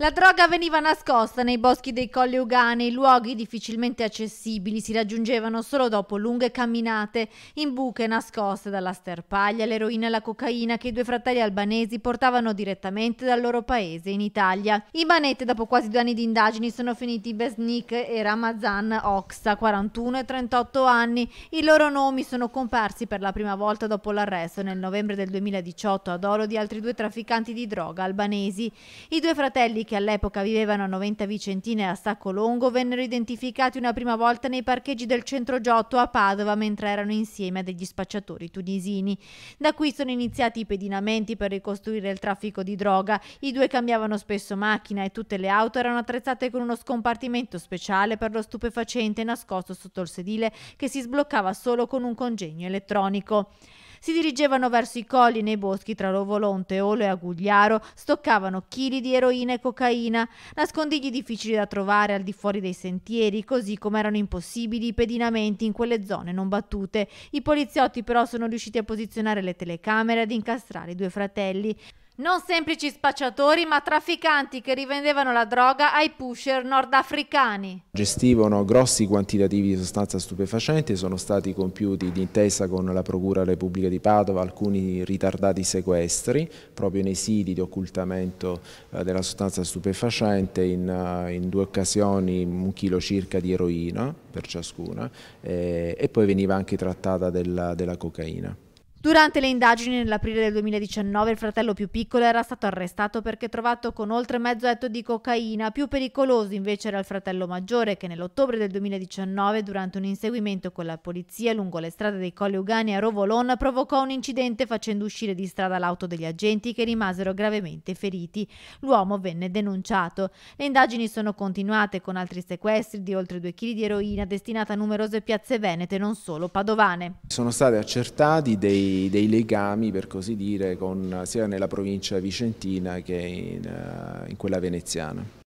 La droga veniva nascosta nei boschi dei colli Uganei, luoghi difficilmente accessibili, si raggiungevano solo dopo lunghe camminate, in buche nascoste dalla sterpaglia, l'eroina e la cocaina che i due fratelli albanesi portavano direttamente dal loro paese in Italia. I manette, dopo quasi due anni di indagini, sono finiti Besnik e Ramazan Oxa, 41 e 38 anni. I loro nomi sono comparsi per la prima volta dopo l'arresto nel novembre del 2018 ad Oro di altri due trafficanti di droga albanesi. I due fratelli che all'epoca vivevano a Noventa Vicentine e a Sacco Longo vennero identificati una prima volta nei parcheggi del centro Giotto a Padova mentre erano insieme a degli spacciatori tunisini. Da qui sono iniziati i pedinamenti per ricostruire il traffico di droga. I due cambiavano spesso macchina e tutte le auto erano attrezzate con uno scompartimento speciale per lo stupefacente nascosto sotto il sedile che si sbloccava solo con un congegno elettronico. Si dirigevano verso i colli nei boschi tra Rovolonte, Olo e Agugliaro, stoccavano chili di eroina e cocaina cocaina, nascondigli difficili da trovare al di fuori dei sentieri, così come erano impossibili i pedinamenti in quelle zone non battute. I poliziotti però sono riusciti a posizionare le telecamere e ad incastrare i due fratelli. Non semplici spacciatori, ma trafficanti che rivendevano la droga ai pusher nordafricani. Gestivano grossi quantitativi di sostanza stupefacente, sono stati compiuti d'intesa con la Procura Repubblica di Padova alcuni ritardati sequestri proprio nei siti di occultamento eh, della sostanza stupefacente, in, eh, in due occasioni un chilo circa di eroina per ciascuna e, eh, e poi veniva anche trattata della, della cocaina. Durante le indagini nell'aprile del 2019 il fratello più piccolo era stato arrestato perché trovato con oltre mezzo etto di cocaina, più pericoloso invece era il fratello maggiore che nell'ottobre del 2019 durante un inseguimento con la polizia lungo le strade dei Colli Ugani a Rovolon provocò un incidente facendo uscire di strada l'auto degli agenti che rimasero gravemente feriti. L'uomo venne denunciato. Le indagini sono continuate con altri sequestri di oltre 2 kg di eroina destinata a numerose piazze venete non solo padovane. Sono stati accertati dei dei, dei, legami, per così dire, con, sia nella provincia vicentina che in, eh, in quella veneziana.